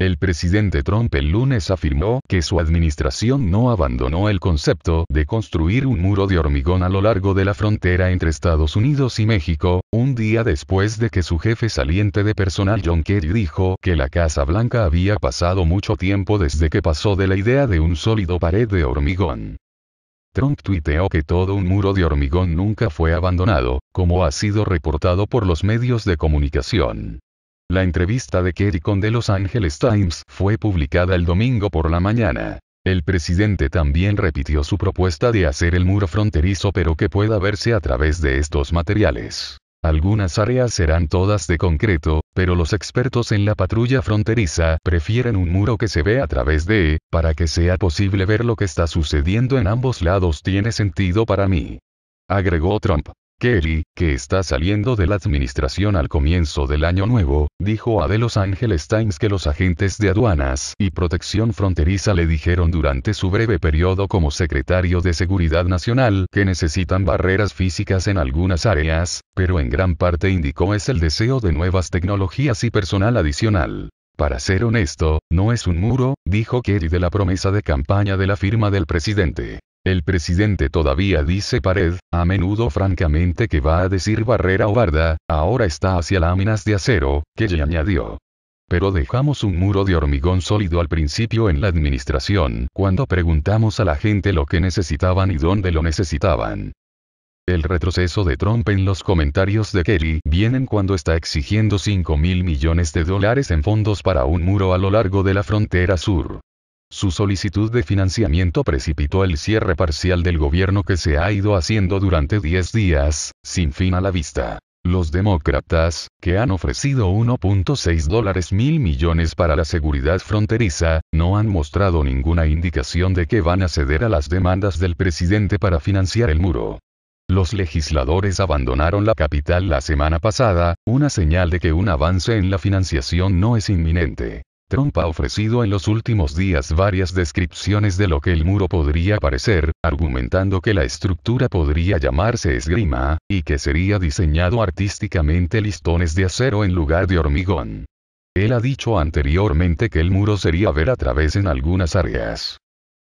El presidente Trump el lunes afirmó que su administración no abandonó el concepto de construir un muro de hormigón a lo largo de la frontera entre Estados Unidos y México, un día después de que su jefe saliente de personal John Kerry dijo que la Casa Blanca había pasado mucho tiempo desde que pasó de la idea de un sólido pared de hormigón. Trump tuiteó que todo un muro de hormigón nunca fue abandonado, como ha sido reportado por los medios de comunicación. La entrevista de Kerry con The Los Angeles Times fue publicada el domingo por la mañana. El presidente también repitió su propuesta de hacer el muro fronterizo pero que pueda verse a través de estos materiales. Algunas áreas serán todas de concreto, pero los expertos en la patrulla fronteriza prefieren un muro que se vea a través de, para que sea posible ver lo que está sucediendo en ambos lados tiene sentido para mí. Agregó Trump. Kerry, que está saliendo de la administración al comienzo del año nuevo, dijo a The Los Angeles Times que los agentes de aduanas y protección fronteriza le dijeron durante su breve periodo como secretario de Seguridad Nacional que necesitan barreras físicas en algunas áreas, pero en gran parte indicó es el deseo de nuevas tecnologías y personal adicional. Para ser honesto, no es un muro, dijo Kerry de la promesa de campaña de la firma del presidente. El presidente todavía dice pared, a menudo francamente que va a decir barrera o barda, ahora está hacia láminas de acero, que ya añadió. Pero dejamos un muro de hormigón sólido al principio en la administración, cuando preguntamos a la gente lo que necesitaban y dónde lo necesitaban. El retroceso de Trump en los comentarios de Kelly vienen cuando está exigiendo 5 mil millones de dólares en fondos para un muro a lo largo de la frontera sur. Su solicitud de financiamiento precipitó el cierre parcial del gobierno que se ha ido haciendo durante 10 días, sin fin a la vista. Los demócratas, que han ofrecido 1.6 dólares mil millones para la seguridad fronteriza, no han mostrado ninguna indicación de que van a ceder a las demandas del presidente para financiar el muro. Los legisladores abandonaron la capital la semana pasada, una señal de que un avance en la financiación no es inminente. Trump ha ofrecido en los últimos días varias descripciones de lo que el muro podría parecer, argumentando que la estructura podría llamarse esgrima, y que sería diseñado artísticamente listones de acero en lugar de hormigón. Él ha dicho anteriormente que el muro sería ver a través en algunas áreas.